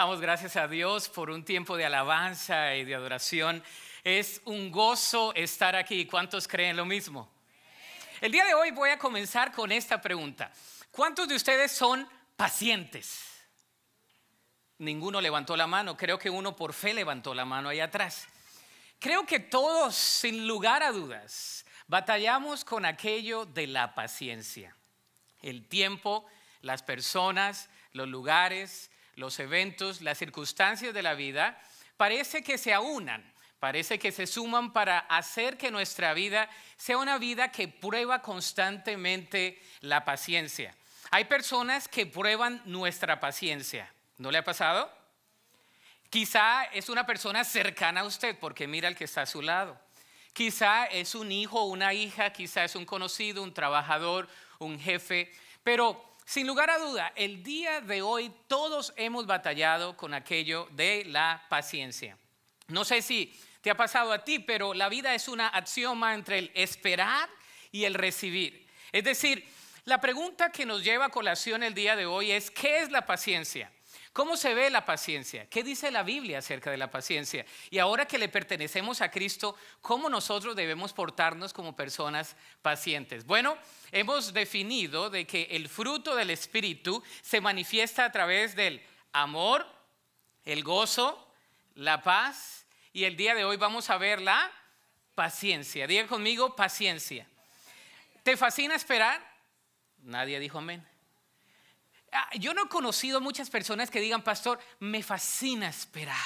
Damos gracias a Dios por un tiempo de alabanza y de adoración. Es un gozo estar aquí. ¿Cuántos creen lo mismo? El día de hoy voy a comenzar con esta pregunta. ¿Cuántos de ustedes son pacientes? Ninguno levantó la mano. Creo que uno por fe levantó la mano ahí atrás. Creo que todos, sin lugar a dudas, batallamos con aquello de la paciencia. El tiempo, las personas, los lugares, los eventos, las circunstancias de la vida, parece que se aunan, parece que se suman para hacer que nuestra vida sea una vida que prueba constantemente la paciencia. Hay personas que prueban nuestra paciencia. ¿No le ha pasado? Quizá es una persona cercana a usted porque mira el que está a su lado. Quizá es un hijo, una hija, quizá es un conocido, un trabajador, un jefe. Pero sin lugar a duda, el día de hoy todos hemos batallado con aquello de la paciencia. No sé si te ha pasado a ti, pero la vida es una axioma entre el esperar y el recibir. Es decir, la pregunta que nos lleva a colación el día de hoy es, ¿qué es la paciencia? ¿Cómo se ve la paciencia? ¿Qué dice la Biblia acerca de la paciencia? Y ahora que le pertenecemos a Cristo, ¿cómo nosotros debemos portarnos como personas pacientes? Bueno, hemos definido de que el fruto del Espíritu se manifiesta a través del amor, el gozo, la paz y el día de hoy vamos a ver la paciencia. Diga conmigo paciencia. ¿Te fascina esperar? Nadie dijo amén. Ah, yo no he conocido muchas personas que digan, pastor, me fascina esperar.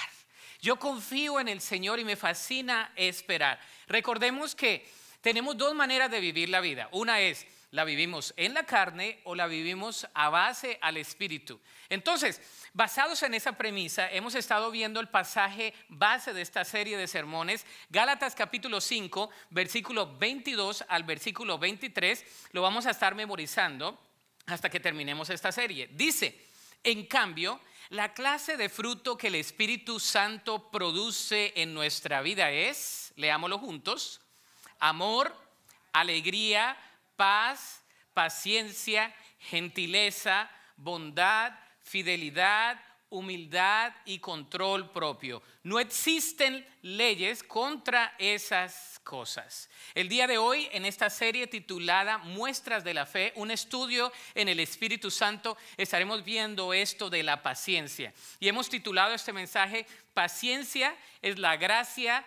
Yo confío en el Señor y me fascina esperar. Recordemos que tenemos dos maneras de vivir la vida. Una es la vivimos en la carne o la vivimos a base al Espíritu. Entonces, basados en esa premisa, hemos estado viendo el pasaje base de esta serie de sermones, Gálatas capítulo 5, versículo 22 al versículo 23, lo vamos a estar memorizando hasta que terminemos esta serie. Dice, en cambio, la clase de fruto que el Espíritu Santo produce en nuestra vida es, leámoslo juntos, amor, alegría, paz, paciencia, gentileza, bondad, fidelidad, humildad y control propio. No existen leyes contra esas cosas. El día de hoy, en esta serie titulada Muestras de la Fe, un estudio en el Espíritu Santo, estaremos viendo esto de la paciencia. Y hemos titulado este mensaje, Paciencia es la gracia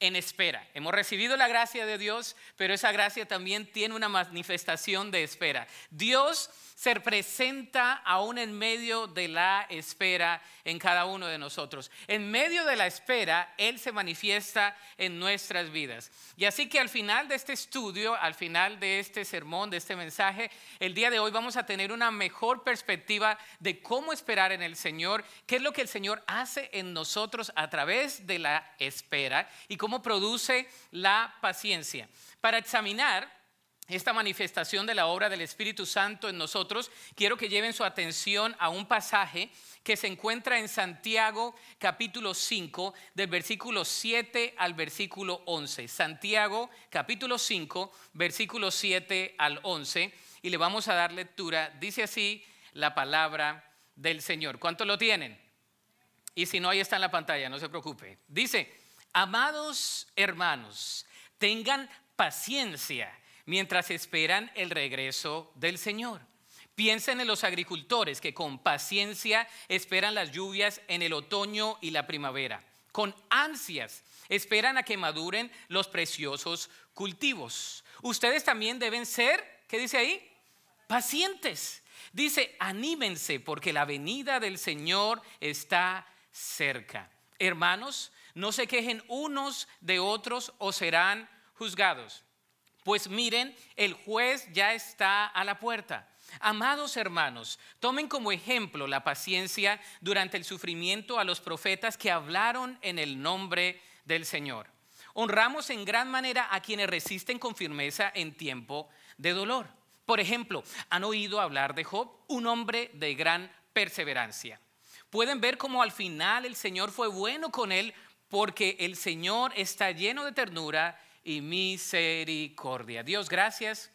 en espera. Hemos recibido la gracia de Dios, pero esa gracia también tiene una manifestación de espera. Dios se presenta aún en medio de la espera en cada uno de nosotros. En medio de la espera, Él se manifiesta en nuestras vidas. Y así que al final de este estudio, al final de este sermón, de este mensaje, el día de hoy vamos a tener una mejor perspectiva de cómo esperar en el Señor, qué es lo que el Señor hace en nosotros a través de la espera y cómo produce la paciencia. Para examinar esta manifestación de la obra del Espíritu Santo en nosotros, quiero que lleven su atención a un pasaje que se encuentra en Santiago capítulo 5, del versículo 7 al versículo 11. Santiago capítulo 5, versículo 7 al 11, y le vamos a dar lectura. Dice así la palabra del Señor. ¿Cuántos lo tienen? Y si no, ahí está en la pantalla, no se preocupe. Dice, amados hermanos, tengan paciencia mientras esperan el regreso del Señor. Piensen en los agricultores que con paciencia esperan las lluvias en el otoño y la primavera. Con ansias esperan a que maduren los preciosos cultivos. Ustedes también deben ser, ¿qué dice ahí? Pacientes. Dice, anímense porque la venida del Señor está cerca. Hermanos, no se quejen unos de otros o serán juzgados. Pues miren, el juez ya está a la puerta. Amados hermanos, tomen como ejemplo la paciencia durante el sufrimiento a los profetas que hablaron en el nombre del Señor. Honramos en gran manera a quienes resisten con firmeza en tiempo de dolor. Por ejemplo, han oído hablar de Job, un hombre de gran perseverancia. Pueden ver cómo al final el Señor fue bueno con él porque el Señor está lleno de ternura y misericordia. Dios, gracias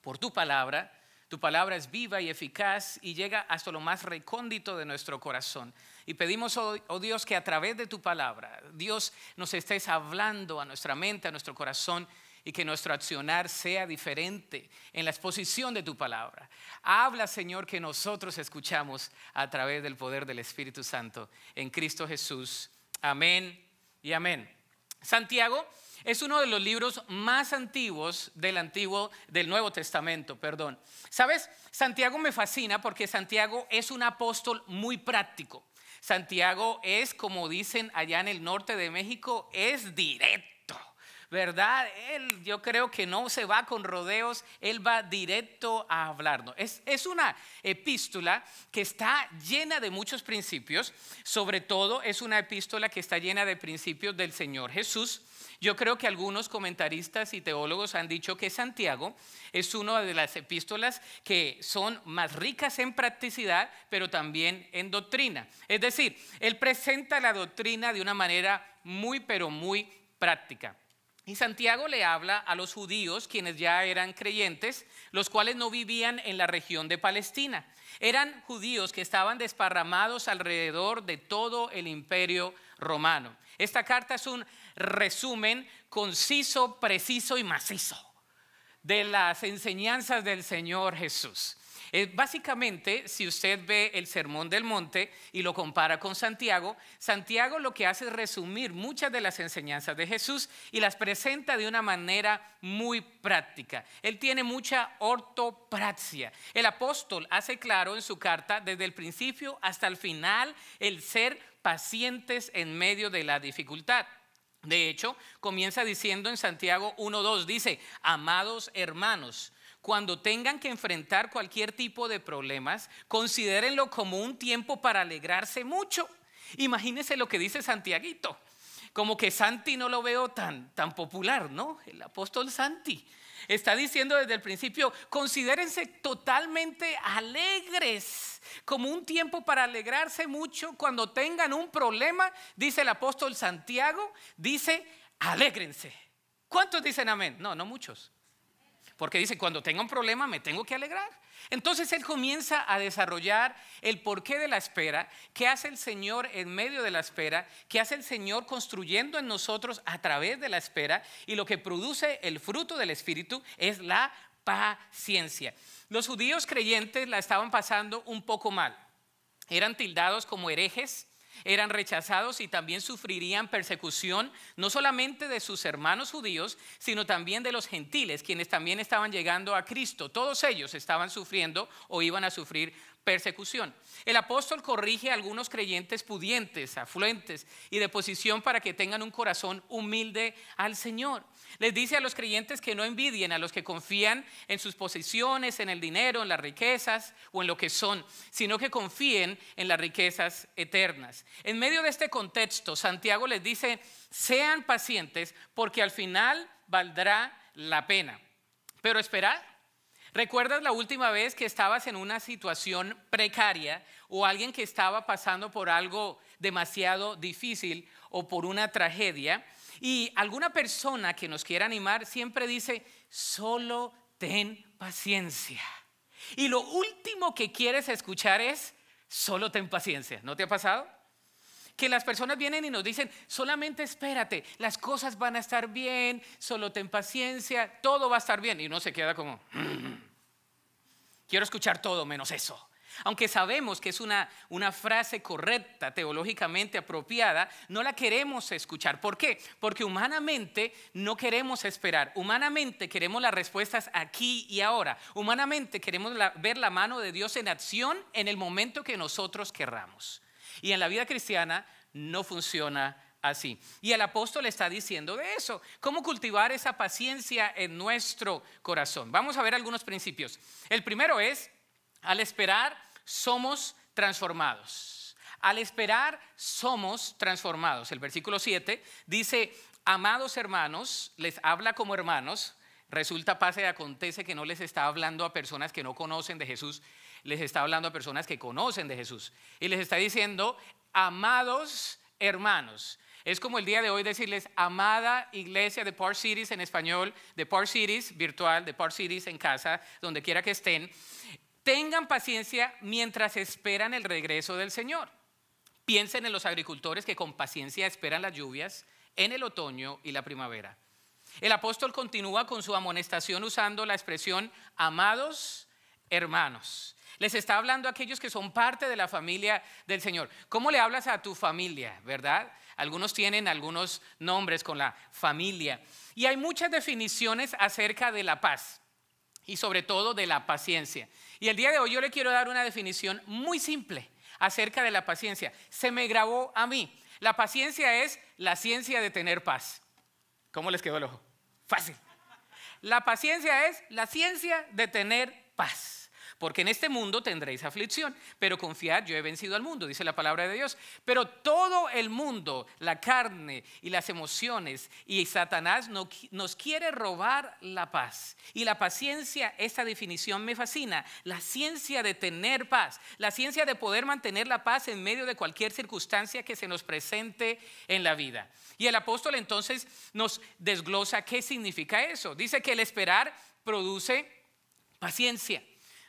por tu palabra. Tu palabra es viva y eficaz y llega hasta lo más recóndito de nuestro corazón. Y pedimos, oh, oh, Dios, que a través de tu palabra, Dios, nos estés hablando a nuestra mente, a nuestro corazón. Y que nuestro accionar sea diferente en la exposición de tu palabra. Habla, Señor, que nosotros escuchamos a través del poder del Espíritu Santo en Cristo Jesús. Amén y amén. Santiago es uno de los libros más antiguos del Antiguo, del Nuevo Testamento, perdón. ¿Sabes? Santiago me fascina porque Santiago es un apóstol muy práctico. Santiago es, como dicen allá en el norte de México, es directo ¿verdad? Él yo creo que no se va con rodeos, él va directo a hablarnos. Es, es una epístola que está llena de muchos principios, sobre todo es una epístola que está llena de principios del Señor Jesús. Yo creo que algunos comentaristas y teólogos han dicho que Santiago es una de las epístolas que son más ricas en practicidad, pero también en doctrina. Es decir, él presenta la doctrina de una manera muy, pero muy práctica. Y Santiago le habla a los judíos, quienes ya eran creyentes, los cuales no vivían en la región de Palestina. Eran judíos que estaban desparramados alrededor de todo el imperio romano. Esta carta es un resumen conciso, preciso y macizo de las enseñanzas del Señor Jesús. Eh, básicamente, si usted ve el Sermón del Monte y lo compara con Santiago, Santiago lo que hace es resumir muchas de las enseñanzas de Jesús y las presenta de una manera muy práctica. Él tiene mucha ortopraxia. El apóstol hace claro en su carta desde el principio hasta el final el ser pacientes en medio de la dificultad. De hecho, comienza diciendo en Santiago 1.2, dice, amados hermanos, cuando tengan que enfrentar cualquier tipo de problemas, considérenlo como un tiempo para alegrarse mucho. Imagínense lo que dice Santiaguito. Como que Santi no lo veo tan, tan popular, ¿no? El apóstol Santi está diciendo desde el principio, considérense totalmente alegres, como un tiempo para alegrarse mucho cuando tengan un problema, dice el apóstol Santiago, dice, alégrense. ¿Cuántos dicen amén? No, no muchos. Porque dice, cuando tenga un problema me tengo que alegrar. Entonces él comienza a desarrollar el porqué de la espera, qué hace el Señor en medio de la espera, qué hace el Señor construyendo en nosotros a través de la espera y lo que produce el fruto del Espíritu es la paciencia. Los judíos creyentes la estaban pasando un poco mal. Eran tildados como herejes, eran rechazados y también sufrirían persecución, no solamente de sus hermanos judíos, sino también de los gentiles, quienes también estaban llegando a Cristo. Todos ellos estaban sufriendo o iban a sufrir persecución. El apóstol corrige a algunos creyentes pudientes, afluentes y de posición para que tengan un corazón humilde al Señor. Les dice a los creyentes que no envidien a los que confían en sus posesiones, en el dinero, en las riquezas o en lo que son, sino que confíen en las riquezas eternas. En medio de este contexto, Santiago les dice, sean pacientes porque al final valdrá la pena. Pero esperad ¿Recuerdas la última vez que estabas en una situación precaria o alguien que estaba pasando por algo demasiado difícil o por una tragedia? Y alguna persona que nos quiera animar siempre dice, solo ten paciencia. Y lo último que quieres escuchar es, solo ten paciencia. ¿No te ha pasado? que las personas vienen y nos dicen, solamente espérate, las cosas van a estar bien, solo ten paciencia, todo va a estar bien. Y uno se queda como, mm, mm, mm". Quiero escuchar todo menos eso. Aunque sabemos que es una, una frase correcta, teológicamente apropiada, no la queremos escuchar. ¿Por qué? Porque humanamente no queremos esperar. Humanamente queremos las respuestas aquí y ahora. Humanamente queremos ver la mano de Dios en acción en el momento que nosotros querramos. Y en la vida cristiana no funciona así. Y el apóstol está diciendo de eso, cómo cultivar esa paciencia en nuestro corazón. Vamos a ver algunos principios. El primero es, al esperar somos transformados. Al esperar somos transformados. El versículo 7 dice, amados hermanos, les habla como hermanos, Resulta, pase y acontece que no les está hablando a personas que no conocen de Jesús, les está hablando a personas que conocen de Jesús. Y les está diciendo, amados hermanos, es como el día de hoy decirles, amada iglesia de Park Cities en español, de Park Cities virtual, de Park Cities en casa, donde quiera que estén, tengan paciencia mientras esperan el regreso del Señor. Piensen en los agricultores que con paciencia esperan las lluvias en el otoño y la primavera. El apóstol continúa con su amonestación usando la expresión amados hermanos. Les está hablando a aquellos que son parte de la familia del Señor. ¿Cómo le hablas a tu familia, verdad? Algunos tienen algunos nombres con la familia. Y hay muchas definiciones acerca de la paz y sobre todo de la paciencia. Y el día de hoy yo le quiero dar una definición muy simple acerca de la paciencia. Se me grabó a mí. La paciencia es la ciencia de tener paz. ¿Cómo les quedó el ojo? Fácil. La paciencia es la ciencia de tener paz porque en este mundo tendréis aflicción, pero confiad, yo he vencido al mundo, dice la palabra de Dios. Pero todo el mundo, la carne y las emociones y Satanás nos quiere robar la paz. Y la paciencia, esta definición me fascina, la ciencia de tener paz, la ciencia de poder mantener la paz en medio de cualquier circunstancia que se nos presente en la vida. Y el apóstol entonces nos desglosa qué significa eso. Dice que el esperar produce paciencia.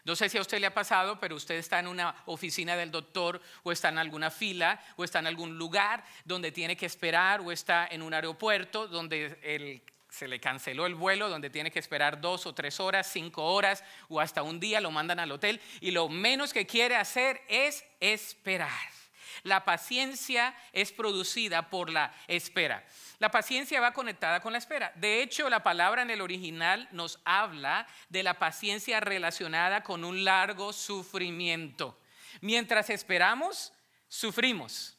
No sé si a usted le ha pasado, pero usted está en una oficina del doctor o está en alguna fila o está en algún lugar donde tiene que esperar o está en un aeropuerto donde se le canceló el vuelo, donde tiene que esperar dos o tres horas, cinco horas o hasta un día, lo mandan al hotel y lo menos que quiere hacer es esperar. La paciencia es producida por la espera. La paciencia va conectada con la espera. De hecho, la palabra en el original nos habla de la paciencia relacionada con un largo sufrimiento. Mientras esperamos, sufrimos.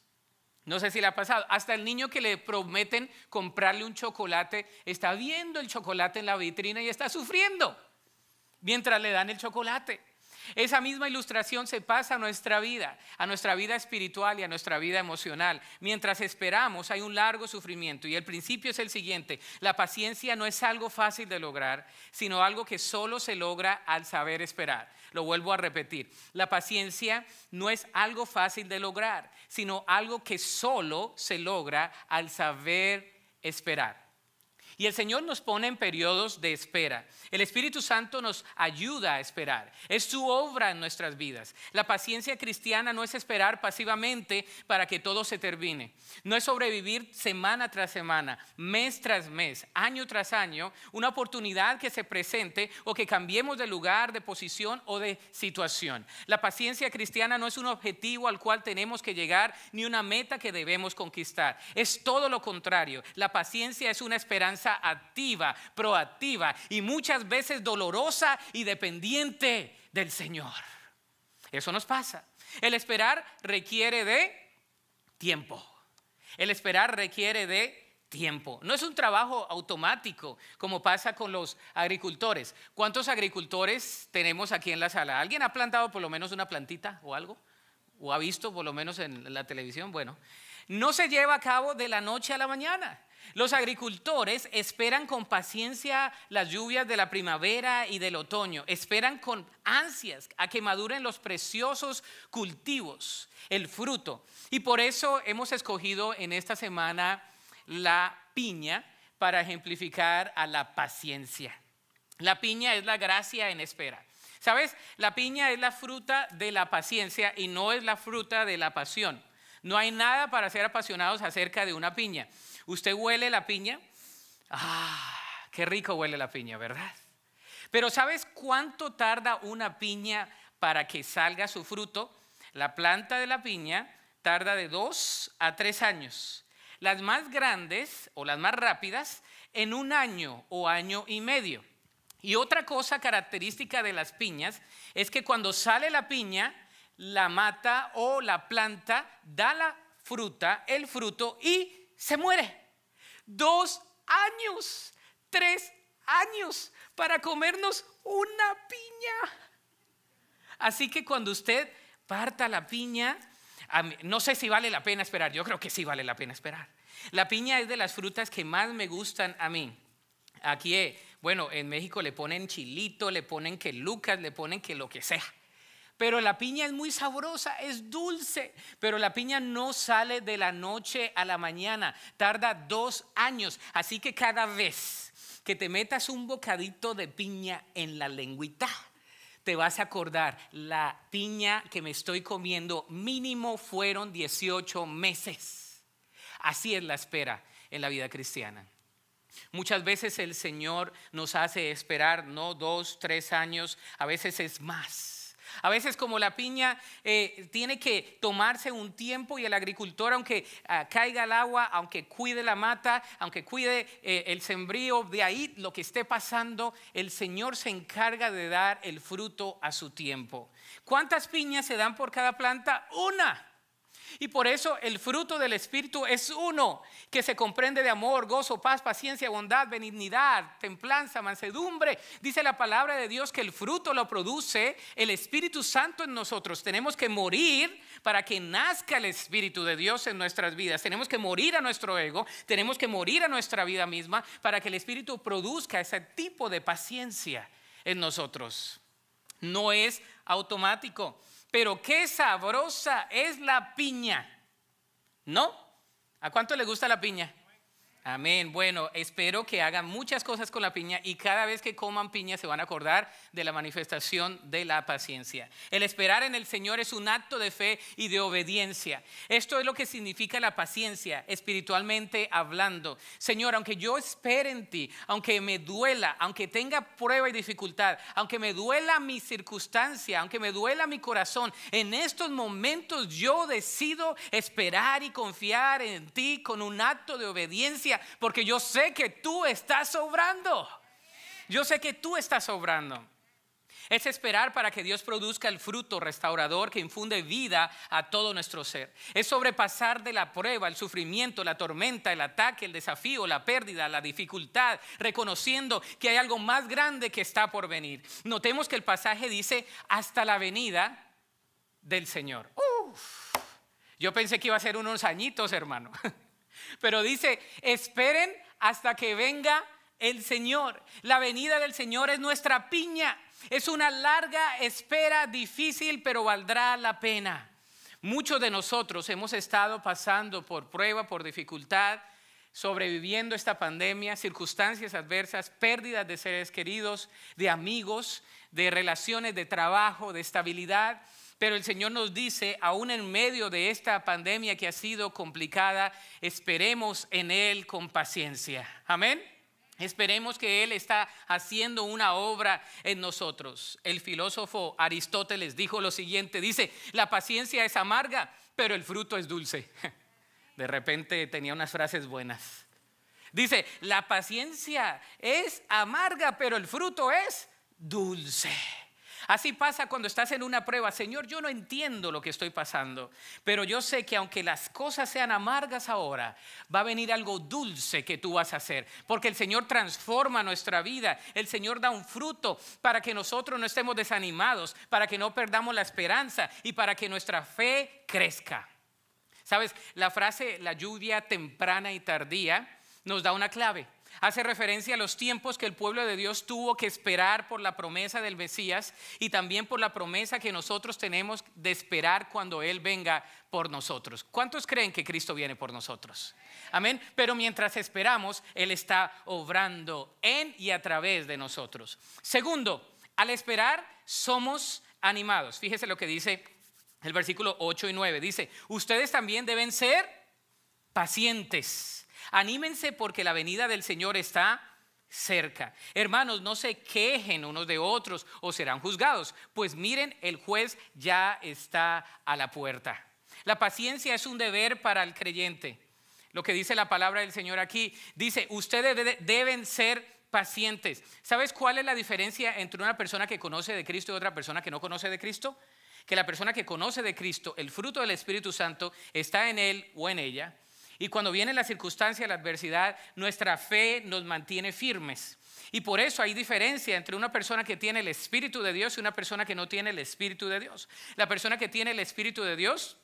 No sé si le ha pasado. Hasta el niño que le prometen comprarle un chocolate está viendo el chocolate en la vitrina y está sufriendo mientras le dan el chocolate. Esa misma ilustración se pasa a nuestra vida, a nuestra vida espiritual y a nuestra vida emocional. Mientras esperamos hay un largo sufrimiento y el principio es el siguiente. La paciencia no es algo fácil de lograr, sino algo que solo se logra al saber esperar. Lo vuelvo a repetir. La paciencia no es algo fácil de lograr, sino algo que solo se logra al saber esperar. Y el Señor nos pone en periodos de espera. El Espíritu Santo nos ayuda a esperar. Es su obra en nuestras vidas. La paciencia cristiana no es esperar pasivamente para que todo se termine. No es sobrevivir semana tras semana, mes tras mes, año tras año, una oportunidad que se presente o que cambiemos de lugar, de posición o de situación. La paciencia cristiana no es un objetivo al cual tenemos que llegar ni una meta que debemos conquistar. Es todo lo contrario. La paciencia es una esperanza activa, proactiva y muchas veces dolorosa y dependiente del Señor. Eso nos pasa. El esperar requiere de tiempo. El esperar requiere de tiempo. No es un trabajo automático como pasa con los agricultores. ¿Cuántos agricultores tenemos aquí en la sala? ¿Alguien ha plantado por lo menos una plantita o algo? ¿O ha visto por lo menos en la televisión? Bueno, no se lleva a cabo de la noche a la mañana. Los agricultores esperan con paciencia las lluvias de la primavera y del otoño, esperan con ansias a que maduren los preciosos cultivos, el fruto. Y por eso hemos escogido en esta semana la piña para ejemplificar a la paciencia. La piña es la gracia en espera. ¿Sabes? La piña es la fruta de la paciencia y no es la fruta de la pasión. No hay nada para ser apasionados acerca de una piña. Usted huele la piña. Ah, qué rico huele la piña, ¿verdad? Pero ¿sabes cuánto tarda una piña para que salga su fruto? La planta de la piña tarda de dos a tres años. Las más grandes o las más rápidas en un año o año y medio. Y otra cosa característica de las piñas es que cuando sale la piña, la mata o la planta da la fruta, el fruto y se muere. Dos años, tres años para comernos una piña. Así que cuando usted parta la piña, no sé si vale la pena esperar, yo creo que sí vale la pena esperar. La piña es de las frutas que más me gustan a mí. Aquí, eh, bueno, en México le ponen chilito, le ponen que Lucas, le ponen que lo que sea pero la piña es muy sabrosa, es dulce, pero la piña no sale de la noche a la mañana, tarda dos años, así que cada vez que te metas un bocadito de piña en la lengüita, te vas a acordar, la piña que me estoy comiendo mínimo fueron 18 meses. Así es la espera en la vida cristiana. Muchas veces el Señor nos hace esperar, no dos, tres años, a veces es más a veces como la piña eh, tiene que tomarse un tiempo y el agricultor, aunque ah, caiga el agua, aunque cuide la mata, aunque cuide eh, el sembrío, de ahí lo que esté pasando, el Señor se encarga de dar el fruto a su tiempo. ¿Cuántas piñas se dan por cada planta? Una. Y por eso el fruto del Espíritu es uno, que se comprende de amor, gozo, paz, paciencia, bondad, benignidad, templanza, mansedumbre. Dice la palabra de Dios que el fruto lo produce el Espíritu Santo en nosotros. Tenemos que morir para que nazca el Espíritu de Dios en nuestras vidas. Tenemos que morir a nuestro ego, tenemos que morir a nuestra vida misma para que el Espíritu produzca ese tipo de paciencia en nosotros. No es automático pero qué sabrosa es la piña. ¿No? ¿A cuánto le gusta la piña? Amén. Bueno, espero que hagan muchas cosas con la piña y cada vez que coman piña se van a acordar de la manifestación de la paciencia. El esperar en el Señor es un acto de fe y de obediencia. Esto es lo que significa la paciencia, espiritualmente hablando. Señor, aunque yo espere en ti, aunque me duela, aunque tenga prueba y dificultad, aunque me duela mi circunstancia, aunque me duela mi corazón, en estos momentos yo decido esperar y confiar en ti con un acto de obediencia porque yo sé que tú estás sobrando Yo sé que tú estás sobrando Es esperar para que Dios produzca el fruto restaurador que infunde vida a todo nuestro ser. Es sobrepasar de la prueba, el sufrimiento, la tormenta, el ataque, el desafío, la pérdida, la dificultad, reconociendo que hay algo más grande que está por venir. Notemos que el pasaje dice hasta la venida del Señor. yo pensé que iba a ser unos añitos, hermano. Pero dice, esperen hasta que venga el Señor. La venida del Señor es nuestra piña. Es una larga espera, difícil, pero valdrá la pena. Muchos de nosotros hemos estado pasando por prueba, por dificultad, sobreviviendo esta pandemia, circunstancias adversas, pérdidas de seres queridos, de amigos, de relaciones de trabajo, de estabilidad. Pero el Señor nos dice, aún en medio de esta pandemia que ha sido complicada, esperemos en Él con paciencia. Amén. Esperemos que Él está haciendo una obra en nosotros. El filósofo Aristóteles dijo lo siguiente, dice, la paciencia es amarga, pero el fruto es dulce. De repente tenía unas frases buenas. Dice, la paciencia es amarga, pero el fruto es dulce. Así pasa cuando estás en una prueba. Señor, yo no entiendo lo que estoy pasando, pero yo sé que aunque las cosas sean amargas ahora, va a venir algo dulce que tú vas a hacer, porque el Señor transforma nuestra vida, el Señor da un fruto para que nosotros no estemos desanimados, para que no perdamos la esperanza y para que nuestra fe crezca. Sabes, la frase la lluvia temprana y tardía nos da una clave hace referencia a los tiempos que el pueblo de Dios tuvo que esperar por la promesa del Mesías y también por la promesa que nosotros tenemos de esperar cuando Él venga por nosotros. ¿Cuántos creen que Cristo viene por nosotros? Amén. Pero mientras esperamos, Él está obrando en y a través de nosotros. Segundo, al esperar somos animados. Fíjese lo que dice el versículo 8 y 9. Dice, ustedes también deben ser pacientes Anímense porque la venida del Señor está cerca. Hermanos, no se quejen unos de otros o serán juzgados, pues miren, el juez ya está a la puerta. La paciencia es un deber para el creyente. Lo que dice la palabra del Señor aquí, dice, ustedes deben ser pacientes. ¿Sabes cuál es la diferencia entre una persona que conoce de Cristo y otra persona que no conoce de Cristo? Que la persona que conoce de Cristo, el fruto del Espíritu Santo está en él o en ella y cuando viene la circunstancia, la adversidad, nuestra fe nos mantiene firmes. Y por eso hay diferencia entre una persona que tiene el Espíritu de Dios y una persona que no tiene el Espíritu de Dios. La persona que tiene el Espíritu de Dios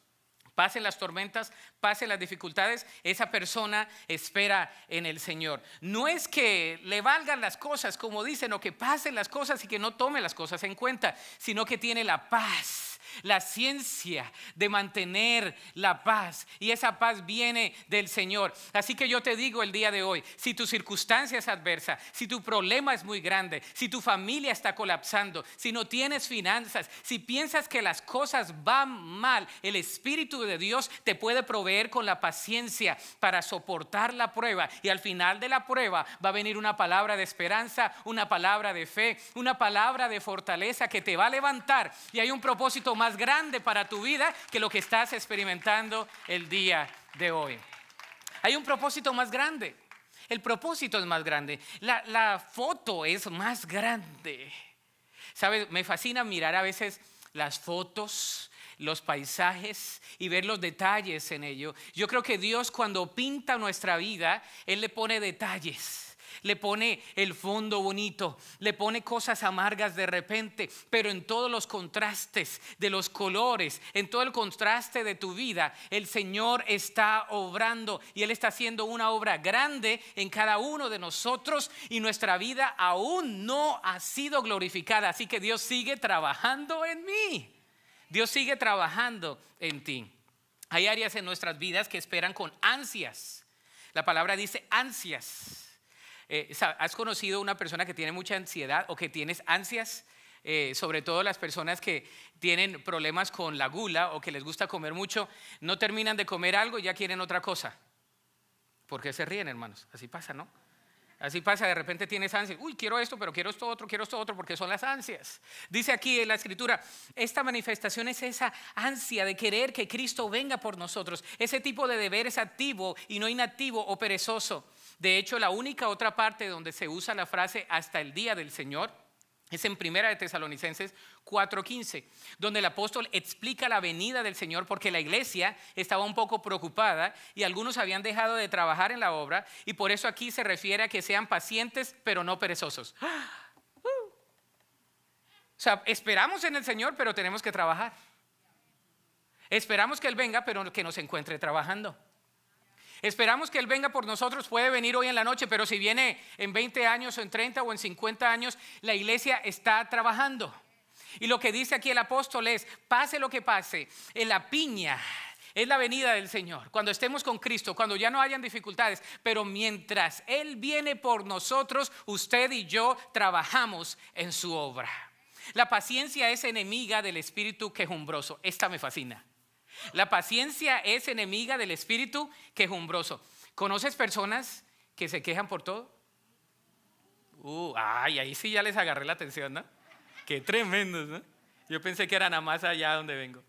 pasen las tormentas, pasen las dificultades, esa persona espera en el Señor. No es que le valgan las cosas, como dicen, o que pasen las cosas y que no tome las cosas en cuenta, sino que tiene la paz la ciencia de mantener la paz. Y esa paz viene del Señor. Así que yo te digo el día de hoy, si tu circunstancia es adversa, si tu problema es muy grande, si tu familia está colapsando, si no tienes finanzas, si piensas que las cosas van mal, el Espíritu de Dios te puede proveer con la paciencia para soportar la prueba. Y al final de la prueba va a venir una palabra de esperanza, una palabra de fe, una palabra de fortaleza que te va a levantar. Y hay un propósito más más grande para tu vida que lo que estás experimentando el día de hoy. Hay un propósito más grande. El propósito es más grande. La, foto es más grande. ¿Sabes? Me fascina mirar a veces las fotos, los paisajes y ver los detalles en ello. Yo creo que Dios cuando pinta nuestra vida, Él le pone detalles le pone el fondo bonito, le pone cosas amargas de repente, pero en todos los contrastes de los colores, en todo el contraste de tu vida, el Señor está obrando y Él está haciendo una obra grande en cada uno de nosotros y nuestra vida aún no ha sido glorificada. Así que Dios sigue trabajando en mí. Dios sigue trabajando en ti. Hay áreas en nuestras vidas que esperan con ansias. La palabra dice ansias eh, ¿Has conocido una persona que tiene mucha ansiedad o que tienes ansias? Eh, sobre todo las personas que tienen problemas con la gula o que les gusta comer mucho, no terminan de comer algo y ya quieren otra cosa. ¿Por qué se ríen, hermanos? Así pasa, ¿no? Así pasa, de repente tienes ansia Uy, quiero esto, pero quiero esto otro, quiero esto otro, porque son las ansias. Dice aquí en la escritura, esta manifestación es esa ansia de querer que Cristo venga por nosotros, ese tipo de deber es activo y no inactivo o perezoso. De hecho, la única otra parte donde se usa la frase hasta el día del Señor es en Primera de Tesalonicenses 4:15, donde el apóstol explica la venida del Señor porque la iglesia estaba un poco preocupada y algunos habían dejado de trabajar en la obra y por eso aquí se refiere a que sean pacientes pero no perezosos. O sea, esperamos en el Señor pero tenemos que trabajar. Esperamos que Él venga pero que nos encuentre trabajando. Esperamos que Él venga por nosotros, puede venir hoy en la noche, pero si viene en 20 años o en 30 o en 50 años, la iglesia está trabajando. Y lo que dice aquí el apóstol es, pase lo que pase, en la piña es la venida del Señor, cuando estemos con Cristo, cuando ya no hayan dificultades, pero mientras Él viene por nosotros, usted y yo trabajamos en su obra. La paciencia es enemiga del espíritu quejumbroso. Esta me fascina. La paciencia es enemiga del espíritu quejumbroso. ¿Conoces personas que se quejan por todo? Uh, ay, ahí sí ya les agarré la atención, ¿no? Qué tremendos, ¿no? Yo pensé que eran a más allá donde vengo.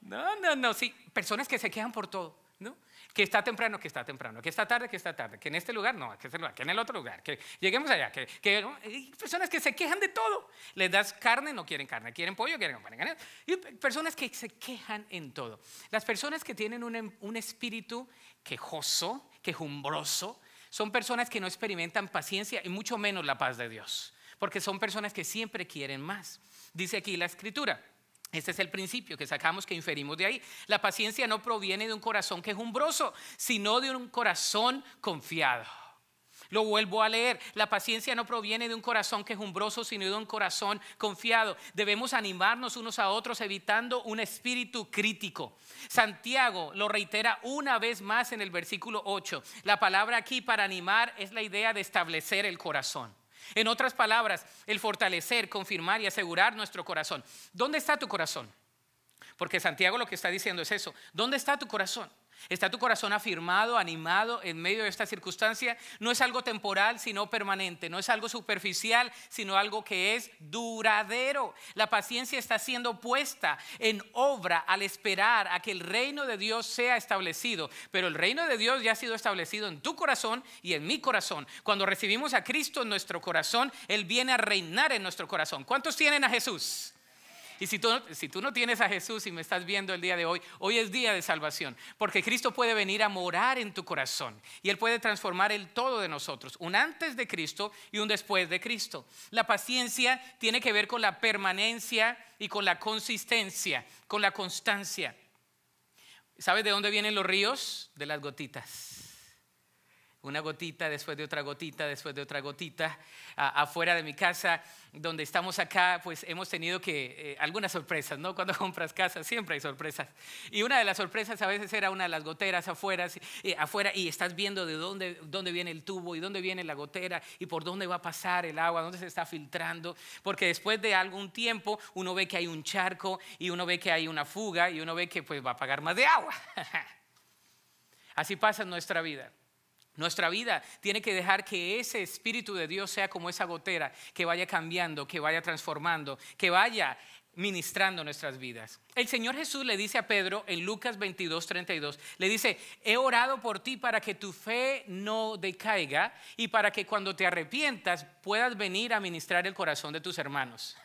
No, no, no, sí, personas que se quejan por todo, ¿no? que está temprano, que está temprano, que está tarde, que está tarde, que en este lugar no, que, en el otro lugar, que lleguemos allá, que, personas que se quejan de todo. Les das carne, no quieren carne, quieren pollo, quieren carne. Y personas que se quejan en todo. Las personas que tienen un, un espíritu quejoso, quejumbroso, son personas que no experimentan paciencia y mucho menos la paz de Dios, porque son personas que siempre quieren más. Dice aquí la escritura. Este es el principio que sacamos, que inferimos de ahí. La paciencia no proviene de un corazón quejumbroso, sino de un corazón confiado. Lo vuelvo a leer. La paciencia no proviene de un corazón quejumbroso, sino de un corazón confiado. Debemos animarnos unos a otros evitando un espíritu crítico. Santiago lo reitera una vez más en el versículo 8. La palabra aquí para animar es la idea de establecer el corazón. En otras palabras, el fortalecer, confirmar y asegurar nuestro corazón. ¿Dónde está tu corazón? Porque Santiago lo que está diciendo es eso. ¿Dónde está tu corazón? ¿Está tu corazón afirmado, animado en medio de esta circunstancia? No es algo temporal, sino permanente. No es algo superficial, sino algo que es duradero. La paciencia está siendo puesta en obra al esperar a que el reino de Dios sea establecido. Pero el reino de Dios ya ha sido establecido en tu corazón y en mi corazón. Cuando recibimos a Cristo en nuestro corazón, Él viene a reinar en nuestro corazón. ¿Cuántos tienen a Jesús? Y si tú, no tienes a Jesús y me estás viendo el día de hoy, hoy es día de salvación, porque Cristo puede venir a morar en tu corazón y Él puede transformar el todo de nosotros, un antes de Cristo y un después de Cristo. La paciencia tiene que ver con la permanencia y con la consistencia, con la constancia. ¿Sabes de dónde vienen los ríos? De las gotitas una gotita después de otra gotita, después de otra gotita, afuera de mi casa, donde estamos acá, pues hemos tenido que eh, algunas sorpresas, ¿no? Cuando compras casa siempre hay sorpresas. Y una de las sorpresas a veces era una de las goteras afuera, eh, afuera y estás viendo de dónde, dónde viene el tubo y dónde viene la gotera y por dónde va a pasar el agua, dónde se está filtrando, porque después de algún tiempo uno ve que hay un charco y uno ve que hay una fuga y uno ve que pues va a pagar más de agua. Así pasa nuestra vida. Nuestra vida tiene que dejar que ese Espíritu de Dios sea como esa gotera que vaya cambiando, que vaya transformando, que vaya ministrando nuestras vidas. El Señor Jesús le dice a Pedro en Lucas 22, 32, le dice, he orado por ti para que tu fe no decaiga y para que cuando te arrepientas puedas venir a ministrar el corazón de tus hermanos.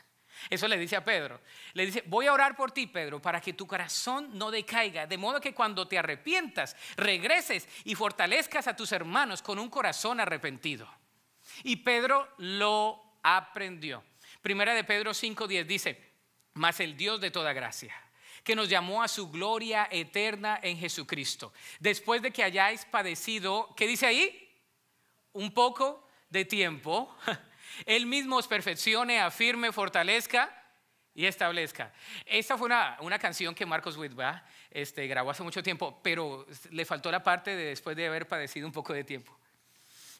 Eso le dice a Pedro. Le dice, voy a orar por ti, Pedro, para que tu corazón no decaiga, de modo que cuando te arrepientas, regreses y fortalezcas a tus hermanos con un corazón arrepentido. Y Pedro lo aprendió. Primera de Pedro 5.10 dice, mas el Dios de toda gracia que nos llamó a su gloria eterna en Jesucristo. Después de que hayáis padecido, ¿qué dice ahí? Un poco de tiempo. Él mismo os perfeccione, afirme, fortalezca y establezca. Esta fue una, canción que Marcos Witba este, grabó hace mucho tiempo, pero le faltó la parte de después de haber padecido un poco de tiempo.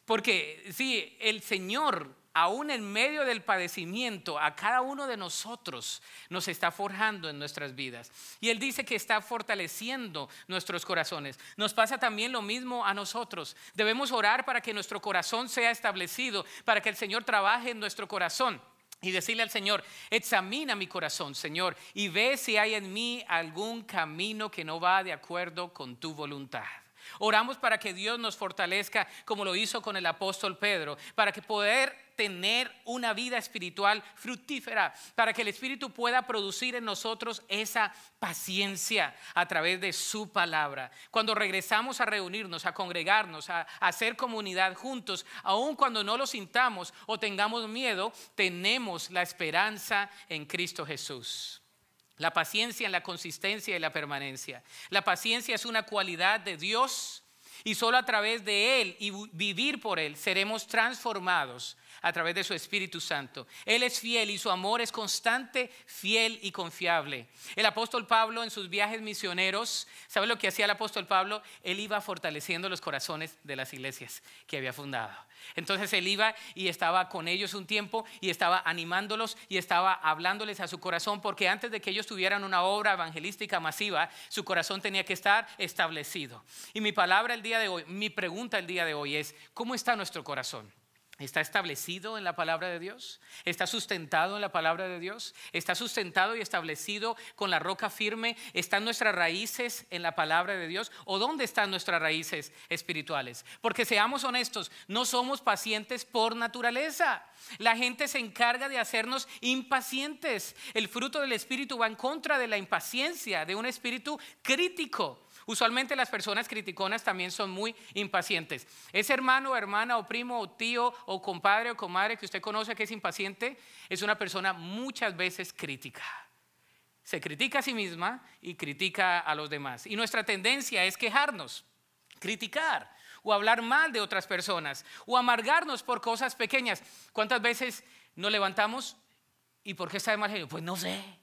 Porque sí, el Señor aún en medio del padecimiento, a cada uno de nosotros nos está forjando en nuestras vidas. Y Él dice que está fortaleciendo nuestros corazones. Nos pasa también lo mismo a nosotros. Debemos orar para que nuestro corazón sea establecido, para que el Señor trabaje en nuestro corazón. Y decirle al Señor, examina mi corazón, Señor, y ve si hay en mí algún camino que no va de acuerdo con tu voluntad. Oramos para que Dios nos fortalezca como lo hizo con el apóstol Pedro, para que poder tener una vida espiritual fructífera, para que el Espíritu pueda producir en nosotros esa paciencia a través de su palabra. Cuando regresamos a reunirnos, a congregarnos, a, hacer comunidad juntos, aun cuando no lo sintamos o tengamos miedo, tenemos la esperanza en Cristo Jesús. La paciencia en la consistencia y la permanencia. La paciencia es una cualidad de Dios y solo a través de Él y vivir por Él seremos transformados a través de su Espíritu Santo. Él es fiel y su amor es constante, fiel y confiable. El apóstol Pablo en sus viajes misioneros, ¿sabe lo que hacía el apóstol Pablo? Él iba fortaleciendo los corazones de las iglesias que había fundado. Entonces él iba y estaba con ellos un tiempo y estaba animándolos y estaba hablándoles a su corazón porque antes de que ellos tuvieran una obra evangelística masiva, su corazón tenía que estar establecido. Y mi palabra el día de hoy, mi pregunta el día de hoy es, ¿cómo está nuestro corazón? Está establecido en la palabra de Dios, está sustentado en la palabra de Dios, está sustentado y establecido con la roca firme, están nuestras raíces en la palabra de Dios o dónde están nuestras raíces espirituales. Porque seamos honestos, no somos pacientes por naturaleza. La gente se encarga de hacernos impacientes. El fruto del Espíritu va en contra de la impaciencia, de un espíritu crítico. Usualmente las personas criticonas también son muy impacientes. Ese hermano, o hermana o primo o tío o compadre o comadre que usted conoce que es impaciente es una persona muchas veces crítica. Se critica a sí misma y critica a los demás. Y nuestra tendencia es quejarnos, criticar o hablar mal de otras personas o amargarnos por cosas pequeñas. ¿Cuántas veces nos levantamos y por qué está de mal genio? Pues no sé.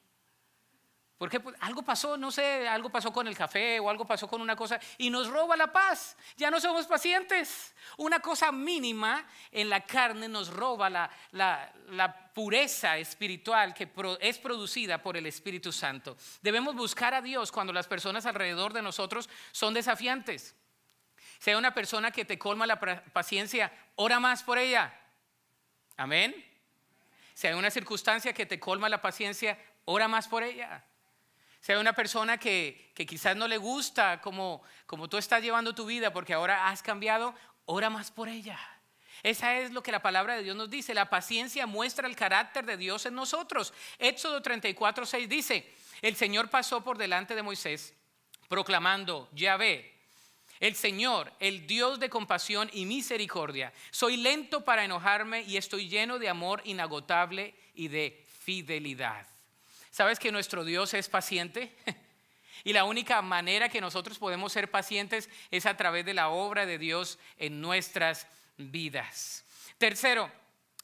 Porque pues, algo pasó, no sé, algo pasó con el café o algo pasó con una cosa y nos roba la paz. Ya no somos pacientes. Una cosa mínima en la carne nos roba la, pureza espiritual que es producida por el Espíritu Santo. Debemos buscar a Dios cuando las personas alrededor de nosotros son desafiantes. Sea una persona que te colma la paciencia, ora más por ella. Amén. Si hay una circunstancia que te colma la paciencia, ora más por ella sea una persona que, quizás no le gusta como, tú estás llevando tu vida porque ahora has cambiado, ora más por ella. Esa es lo que la palabra de Dios nos dice. La paciencia muestra el carácter de Dios en nosotros. Éxodo 34, dice, el Señor pasó por delante de Moisés proclamando, ya ve, el Señor, el Dios de compasión y misericordia. Soy lento para enojarme y estoy lleno de amor inagotable y de fidelidad. ¿Sabes que nuestro Dios es paciente? Y la única manera que nosotros podemos ser pacientes es a través de la obra de Dios en nuestras vidas. Tercero,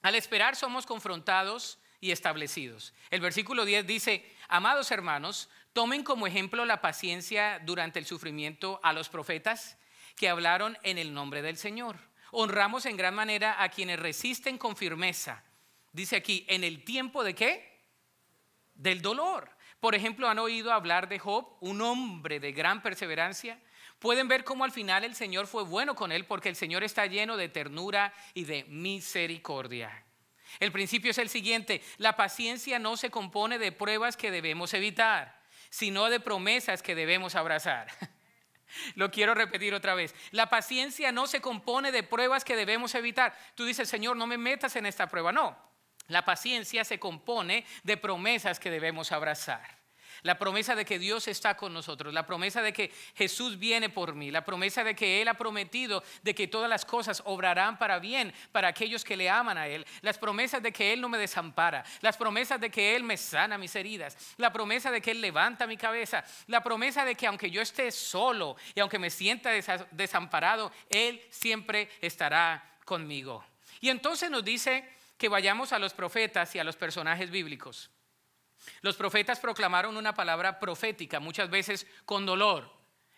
al esperar somos confrontados y establecidos. El versículo 10 dice, amados hermanos, tomen como ejemplo la paciencia durante el sufrimiento a los profetas que hablaron en el nombre del Señor. Honramos en gran manera a quienes resisten con firmeza. Dice aquí, en el tiempo de qué? del dolor. Por ejemplo, han oído hablar de Job, un hombre de gran perseverancia. Pueden ver cómo al final el Señor fue bueno con él porque el Señor está lleno de ternura y de misericordia. El principio es el siguiente, la paciencia no se compone de pruebas que debemos evitar, sino de promesas que debemos abrazar. Lo quiero repetir otra vez. La paciencia no se compone de pruebas que debemos evitar. Tú dices, Señor, no me metas en esta prueba. No, la paciencia se compone de promesas que debemos abrazar. La promesa de que Dios está con nosotros, la promesa de que Jesús viene por mí, la promesa de que Él ha prometido de que todas las cosas obrarán para bien para aquellos que le aman a Él, las promesas de que Él no me desampara, las promesas de que Él me sana mis heridas, la promesa de que Él levanta mi cabeza, la promesa de que aunque yo esté solo y aunque me sienta desamparado, Él siempre estará conmigo. Y entonces nos dice que vayamos a los profetas y a los personajes bíblicos. Los profetas proclamaron una palabra profética, muchas veces con dolor.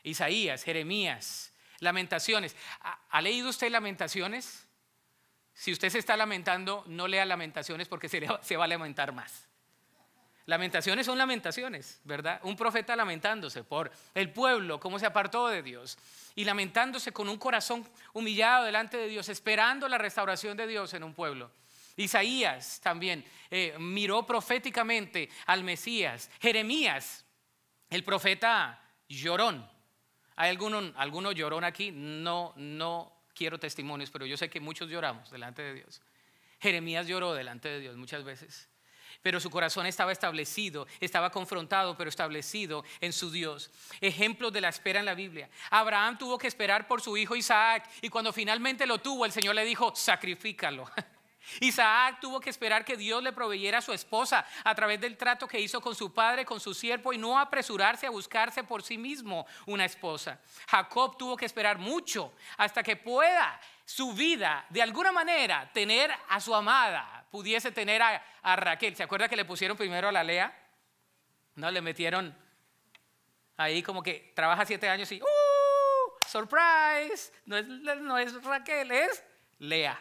Isaías, Jeremías, Lamentaciones. ¿Ha, leído usted Lamentaciones? Si usted se está lamentando, no lea Lamentaciones porque se, va a lamentar más. Lamentaciones son lamentaciones, ¿verdad? Un profeta lamentándose por el pueblo, cómo se apartó de Dios, y lamentándose con un corazón humillado delante de Dios, esperando la restauración de Dios en un pueblo. Isaías también eh, miró proféticamente al Mesías. Jeremías, el profeta llorón. ¿Hay alguno, alguno llorón aquí? No, no quiero testimonios, pero yo sé que muchos lloramos delante de Dios. Jeremías lloró delante de Dios muchas veces pero su corazón estaba establecido, estaba confrontado, pero establecido en su Dios. Ejemplos de la espera en la Biblia. Abraham tuvo que esperar por su hijo Isaac y cuando finalmente lo tuvo, el Señor le dijo, sacrifícalo. Isaac tuvo que esperar que Dios le proveyera a su esposa a través del trato que hizo con su padre, con su siervo, y no apresurarse a buscarse por sí mismo una esposa. Jacob tuvo que esperar mucho hasta que pueda su vida, de alguna manera, tener a su amada, pudiese tener a, Raquel. ¿Se acuerda que le pusieron primero a la Lea? No, le metieron ahí como que trabaja siete años y ¡uh! ¡Surprise! No es, no es Raquel, es Lea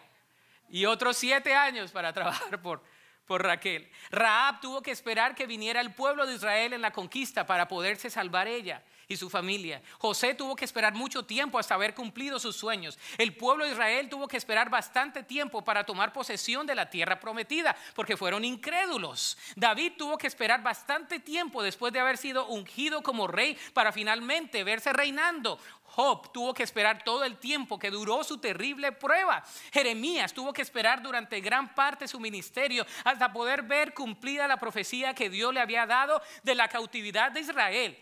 y otros siete años para trabajar por, Raquel. Raab tuvo que esperar que viniera el pueblo de Israel en la conquista para poderse salvar ella y su familia. José tuvo que esperar mucho tiempo hasta haber cumplido sus sueños. El pueblo de Israel tuvo que esperar bastante tiempo para tomar posesión de la tierra prometida, porque fueron incrédulos. David tuvo que esperar bastante tiempo después de haber sido ungido como rey para finalmente verse reinando. Job tuvo que esperar todo el tiempo que duró su terrible prueba. Jeremías tuvo que esperar durante gran parte su ministerio hasta poder ver cumplida la profecía que Dios le había dado de la cautividad de Israel.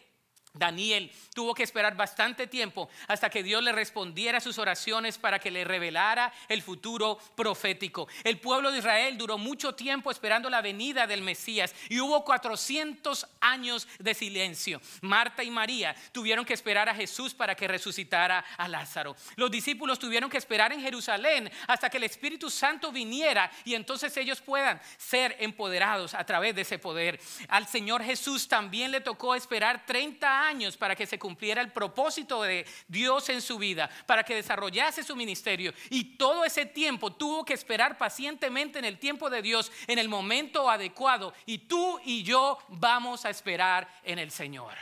Daniel tuvo que esperar bastante tiempo hasta que Dios le respondiera sus oraciones para que le revelara el futuro profético. El pueblo de Israel duró mucho tiempo esperando la venida del Mesías y hubo 400 años de silencio. Marta y María tuvieron que esperar a Jesús para que resucitara a Lázaro. Los discípulos tuvieron que esperar en Jerusalén hasta que el Espíritu Santo viniera y entonces ellos puedan ser empoderados a través de ese poder. Al Señor Jesús también le tocó esperar 30 años años para que se cumpliera el propósito de Dios en su vida, para que desarrollase su ministerio. Y todo ese tiempo tuvo que esperar pacientemente en el tiempo de Dios, en el momento adecuado. Y tú y yo vamos a esperar en el Señor.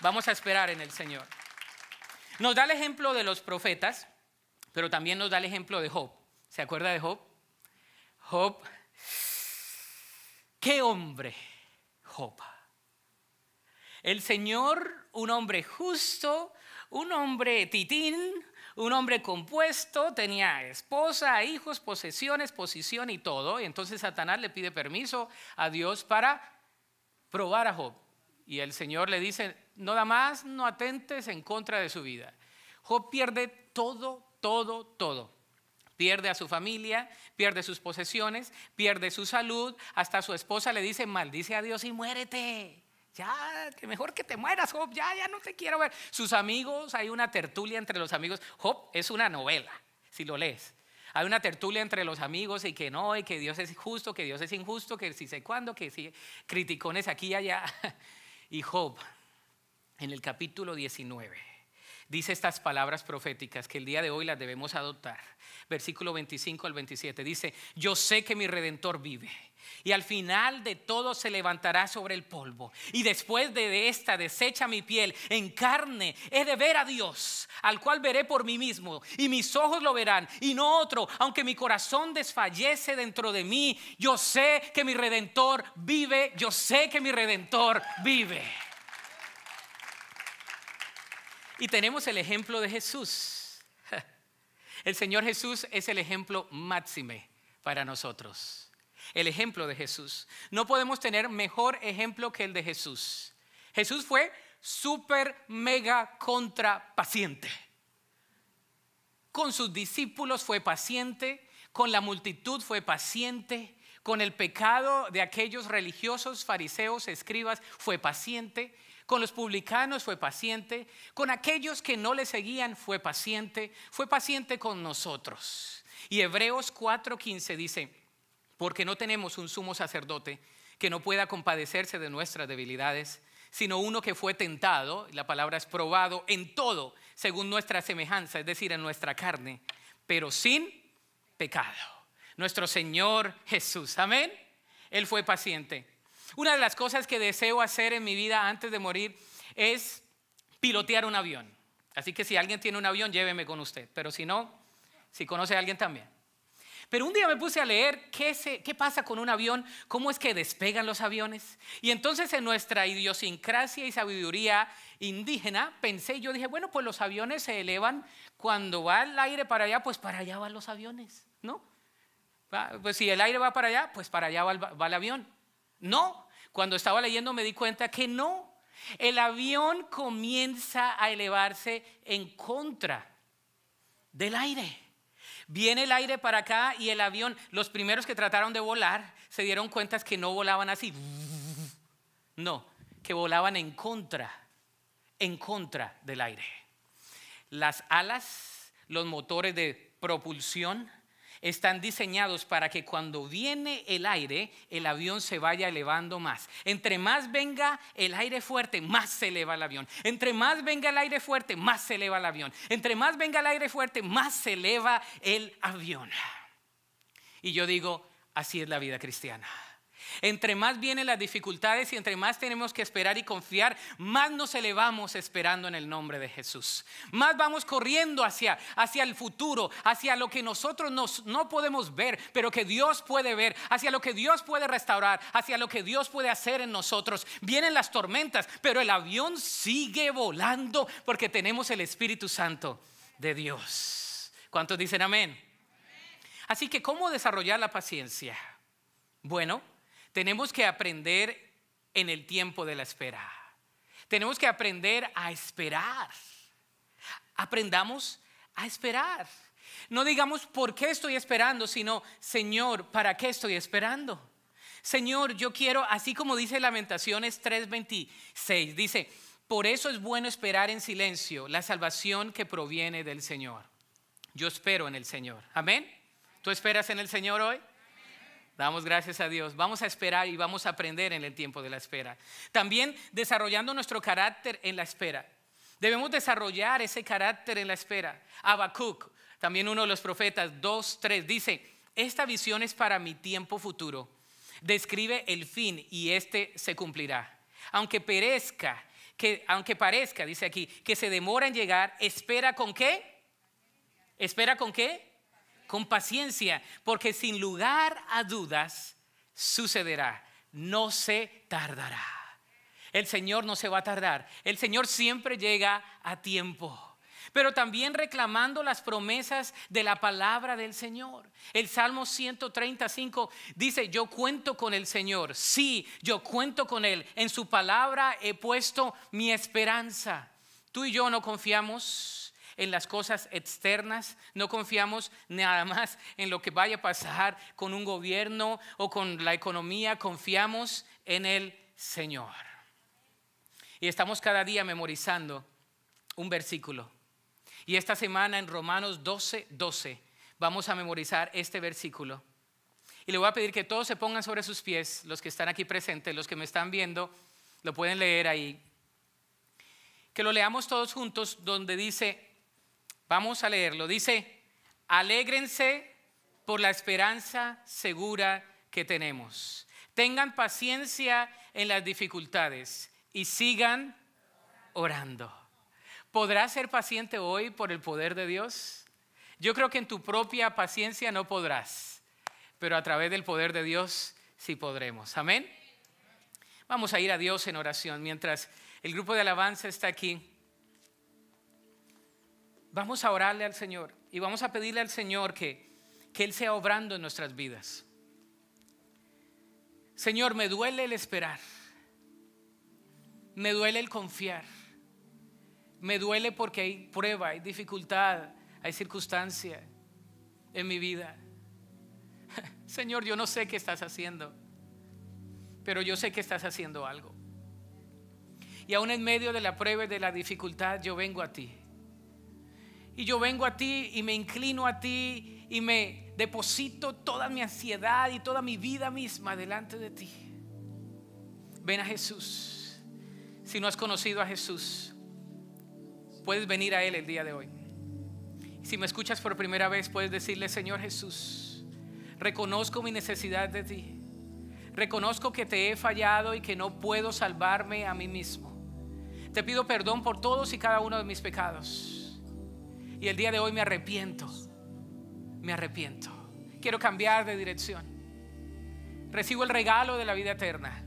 Vamos a esperar en el Señor. Nos da el ejemplo de los profetas, pero también nos da el ejemplo de Job. ¿Se acuerda de Job? Job, qué hombre, Job. El Señor, un hombre justo, un hombre titín, un hombre compuesto, tenía esposa, hijos, posesiones, posición y todo. Y entonces Satanás le pide permiso a Dios para probar a Job. Y el Señor le dice, nada más no atentes en contra de su vida. Job pierde todo, todo, todo. Pierde a su familia, pierde sus posesiones, pierde su salud. Hasta su esposa le dice, maldice a Dios y muérete. Ya, que mejor que te mueras, Job, ya, ya no te quiero ver. Sus amigos, hay una tertulia entre los amigos. Job es una novela, si lo lees. Hay una tertulia entre los amigos y que no, y que Dios es justo, que Dios es injusto, que si sé cuándo, que si criticones aquí y allá. Y Job, en el capítulo 19, dice estas palabras proféticas que el día de hoy las debemos adoptar. Versículo 25 al 27 dice, yo sé que mi redentor vive y al final de todo se levantará sobre el polvo. Y después de esta desecha mi piel en carne, he de ver a Dios, al cual veré por mí mismo, y mis ojos lo verán, y no otro, aunque mi corazón desfallece dentro de mí, yo sé que mi redentor vive, yo sé que mi redentor vive. Y tenemos el ejemplo de Jesús. El Señor Jesús es el ejemplo máxime para nosotros el ejemplo de Jesús. No podemos tener mejor ejemplo que el de Jesús. Jesús fue súper, mega, contra paciente. Con sus discípulos fue paciente, con la multitud fue paciente, con el pecado de aquellos religiosos, fariseos, escribas, fue paciente, con los publicanos fue paciente, con aquellos que no le seguían fue paciente, fue paciente con nosotros. Y Hebreos 4:15 dice, porque no tenemos un sumo sacerdote que no pueda compadecerse de nuestras debilidades, sino uno que fue tentado, la palabra es probado, en todo, según nuestra semejanza, es decir, en nuestra carne, pero sin pecado. Nuestro Señor Jesús, amén. Él fue paciente. Una de las cosas que deseo hacer en mi vida antes de morir es pilotear un avión. Así que si alguien tiene un avión, lléveme con usted, pero si no, si conoce a alguien también. Pero un día me puse a leer qué, qué pasa con un avión, cómo es que despegan los aviones. Y entonces en nuestra idiosincrasia y sabiduría indígena pensé, yo dije, bueno, pues los aviones se elevan, cuando va el aire para allá, pues para allá van los aviones, ¿no? Pues si el aire va para allá, pues para allá va el, va el avión. No, cuando estaba leyendo me di cuenta que no. El avión comienza a elevarse en contra del aire. Viene el aire para acá y el avión, los primeros que trataron de volar, se dieron cuenta que no volaban así. No, que volaban en contra, en contra del aire. Las alas, los motores de propulsión están diseñados para que cuando viene el aire, el avión se vaya elevando más. Entre más venga el aire fuerte, más se eleva el avión. Entre más venga el aire fuerte, más se eleva el avión. Entre más venga el aire fuerte, más se eleva el avión. Y yo digo, así es la vida cristiana. Entre más vienen las dificultades y entre más tenemos que esperar y confiar, más nos elevamos esperando en el nombre de Jesús. Más vamos corriendo hacia, hacia el futuro, hacia lo que nosotros no podemos ver, pero que Dios puede ver, hacia lo que Dios puede restaurar, hacia lo que Dios puede hacer en nosotros. Vienen las tormentas, pero el avión sigue volando porque tenemos el Espíritu Santo de Dios. ¿Cuántos dicen amén? Así que, ¿cómo desarrollar la paciencia? Bueno, tenemos que aprender en el tiempo de la espera. Tenemos que aprender a esperar. Aprendamos a esperar. No digamos por qué estoy esperando, sino Señor, ¿para qué estoy esperando? Señor, yo quiero, así como dice Lamentaciones 3:26, dice, por eso es bueno esperar en silencio la salvación que proviene del Señor. Yo espero en el Señor. Amén. ¿Tú esperas en el Señor hoy? Damos gracias a Dios. Vamos a esperar y vamos a aprender en el tiempo de la espera. También desarrollando nuestro carácter en la espera. Debemos desarrollar ese carácter en la espera. Habacuc, también uno de los profetas, 23 dice, esta visión es para mi tiempo futuro. Describe el fin y este se cumplirá. Aunque perezca, que aunque parezca, dice aquí, que se demora en llegar, espera con qué? Espera con qué? con paciencia, porque sin lugar a dudas sucederá, no se tardará. El Señor no se va a tardar, el Señor siempre llega a tiempo. Pero también reclamando las promesas de la palabra del Señor. El Salmo 135 dice, yo cuento con el Señor, sí, yo cuento con Él. En su palabra he puesto mi esperanza. Tú y yo no confiamos en las cosas externas, no confiamos nada más en lo que vaya a pasar con un gobierno o con la economía, confiamos en el Señor. Y estamos cada día memorizando un versículo. Y esta semana en Romanos 12, 12 vamos a memorizar este versículo. Y le voy a pedir que todos se pongan sobre sus pies, los que están aquí presentes, los que me están viendo, lo pueden leer ahí. Que lo leamos todos juntos donde dice, Vamos a leerlo. Dice, alégrense por la esperanza segura que tenemos. Tengan paciencia en las dificultades y sigan orando. ¿Podrás ser paciente hoy por el poder de Dios? Yo creo que en tu propia paciencia no podrás, pero a través del poder de Dios sí podremos. Amén. Vamos a ir a Dios en oración mientras el grupo de alabanza está aquí. Vamos a orarle al Señor y vamos a pedirle al Señor que, que Él sea obrando en nuestras vidas. Señor, me duele el esperar. Me duele el confiar. Me duele porque hay prueba, hay dificultad, hay circunstancia en mi vida. Señor, yo no sé qué estás haciendo, pero yo sé que estás haciendo algo. Y aún en medio de la prueba y de la dificultad, yo vengo a ti y yo vengo a ti y me inclino a ti y me deposito toda mi ansiedad y toda mi vida misma delante de ti. Ven a Jesús. Si no has conocido a Jesús, puedes venir a Él el día de hoy. Si me escuchas por primera vez, puedes decirle, Señor Jesús, reconozco mi necesidad de ti. Reconozco que te he fallado y que no puedo salvarme a mí mismo. Te pido perdón por todos y cada uno de mis pecados el día de hoy me arrepiento. Me arrepiento. Quiero cambiar de dirección. Recibo el regalo de la vida eterna.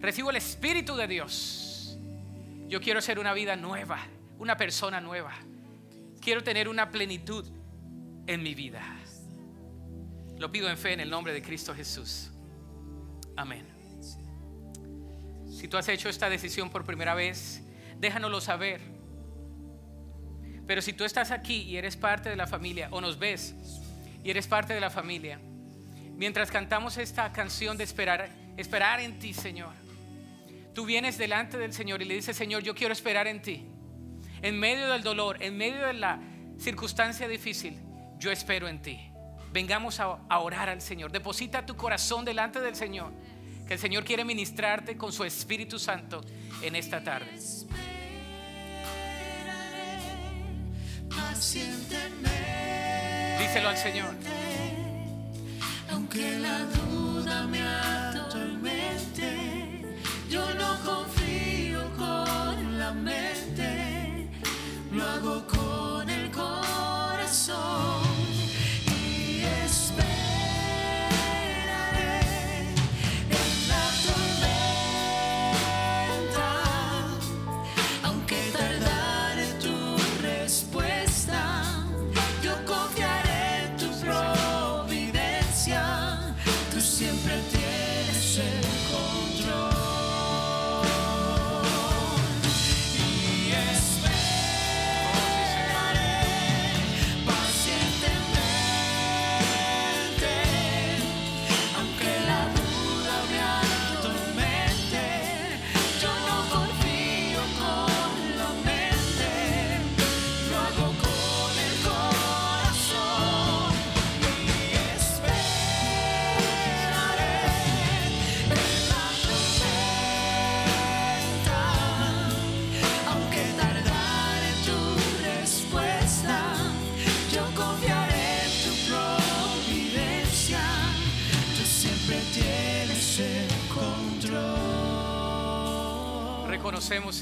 Recibo el Espíritu de Dios. Yo quiero ser una vida nueva, una persona nueva. Quiero tener una plenitud en mi vida. Lo pido en fe en el nombre de Cristo Jesús. Amén. Si tú has hecho esta decisión por primera vez, déjanoslo saber pero si tú estás aquí y eres parte de la familia, o nos ves y eres parte de la familia, mientras cantamos esta canción de esperar, esperar en ti, Señor, tú vienes delante del Señor y le dices, Señor, yo quiero esperar en ti. En medio del dolor, en medio de la circunstancia difícil, yo espero en ti. Vengamos a, a orar al Señor. Deposita tu corazón delante del Señor, que el Señor quiere ministrarte con su Espíritu Santo en esta tarde. Díselo al Señor. Aunque la duda me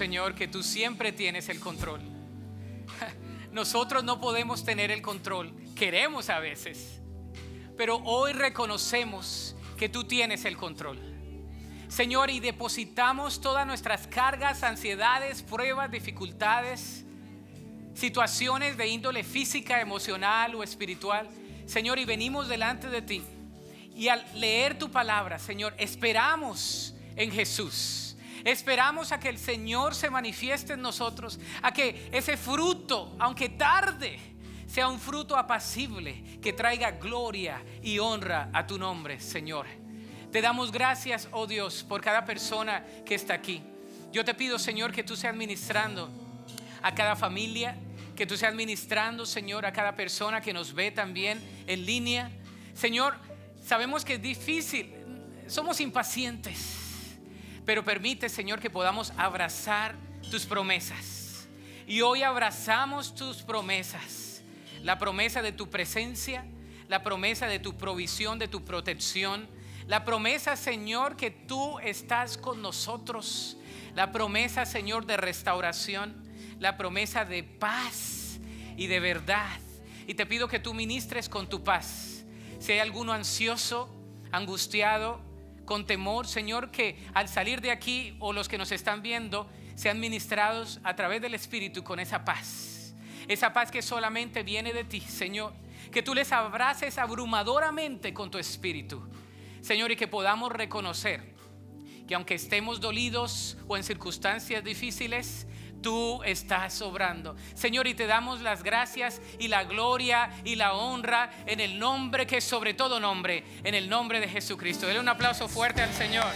Señor, que tú siempre tienes el control. Nosotros no podemos tener el control, queremos a veces, pero hoy reconocemos que tú tienes el control. Señor, y depositamos todas nuestras cargas, ansiedades, pruebas, dificultades, situaciones de índole física, emocional o espiritual. Señor, y venimos delante de ti. Y al leer tu palabra, Señor, esperamos en Jesús Esperamos a que el Señor se manifieste en nosotros, a que ese fruto, aunque tarde, sea un fruto apacible que traiga gloria y honra a tu nombre, Señor. Te damos gracias, oh Dios, por cada persona que está aquí. Yo te pido, Señor, que tú seas administrando a cada familia, que tú seas administrando Señor, a cada persona que nos ve también en línea. Señor, sabemos que es difícil, somos impacientes pero permite, Señor, que podamos abrazar tus promesas. Y hoy abrazamos tus promesas, la promesa de tu presencia, la promesa de tu provisión, de tu protección, la promesa, Señor, que tú estás con nosotros, la promesa, Señor, de restauración, la promesa de paz y de verdad. Y te pido que tú ministres con tu paz. Si hay alguno ansioso, angustiado, con temor, Señor, que al salir de aquí o los que nos están viendo sean ministrados a través del Espíritu con esa paz. Esa paz que solamente viene de ti, Señor. Que tú les abraces abrumadoramente con tu Espíritu. Señor, y que podamos reconocer que aunque estemos dolidos o en circunstancias difíciles, tú estás obrando. Señor, y te damos las gracias y la gloria y la honra en el nombre que es sobre todo nombre, en el nombre de Jesucristo. Dele un aplauso fuerte al Señor.